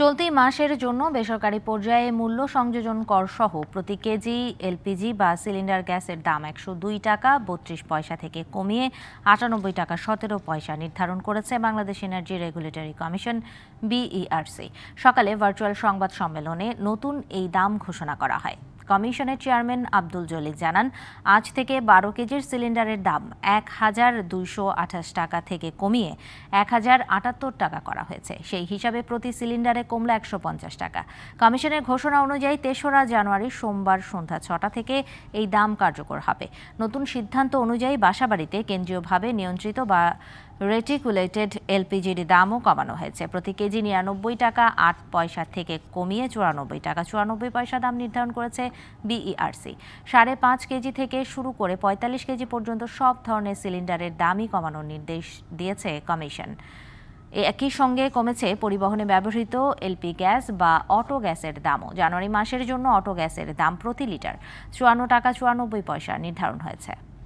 চলতি মাসের জন্য বেসরকারি পর্যায়ে মূল্য সংযোজন কর সহ প্রতি কেজি এলপিজি বা সিলিন্ডার গ্যাসের দাম একশো দুই টাকা বত্রিশ পয়সা থেকে কমিয়ে আটানব্বই টাকা সতেরো পয়সা নির্ধারণ করেছে Bangladesh energy regulatory commission BERC সকালে ভার্চুয়াল সংবাদ সম্মেলনে নতুন এই দাম ঘোষণা করা হয় কমিশনের চেয়ারম্যান আব্দুল জলিল জানান আজ থেকে বারো কেজির সিলিন্ডারের দাম এক হাজার দুইশো আঠাশ টাকা থেকে কমিয়ে এক হাজার আটাত্তর টাকা করা হয়েছে সেই হিসাবে প্রতি সিলিন্ডারে কমলো একশো পঞ্চাশ টাকা কমিশনের ঘোষণা অনুযায়ী তেসরা জানুয়ারি সোমবার সন্ধ্যা ছটা থেকে এই দাম কার্যকর হবে নতুন সিদ্ধান্ত অনুযায়ী বাসাবাড়িতে কেন্দ্রীয়ভাবে নিয়ন্ত্রিত বা রেটিকুলেটেড এলপিজির দামও কমানো হয়েছে প্রতি কেজি নিরানব্বই টাকা আট পয়সা থেকে কমিয়ে চুরানব্বই টাকা চুরানব্বই পয়সা দাম নির্ধারণ করেছে বিইআরসি e সাড়ে পাঁচ কেজি থেকে শুরু করে পঁয়তাল্লিশ কেজি পর্যন্ত সব ধরনের সিলিন্ডারের দামই কমানোর নির্দেশ দিয়েছে কমিশন একই সঙ্গে কমেছে পরিবহনে ব্যবহৃত এলপি গ্যাস বা অটো গ্যাসের দামও জানুয়ারি মাসের জন্য অটো গ্যাসের দাম প্রতি লিটার চুয়ান্ন টাকা চুরানব্বই পয়সা নির্ধারণ হয়েছে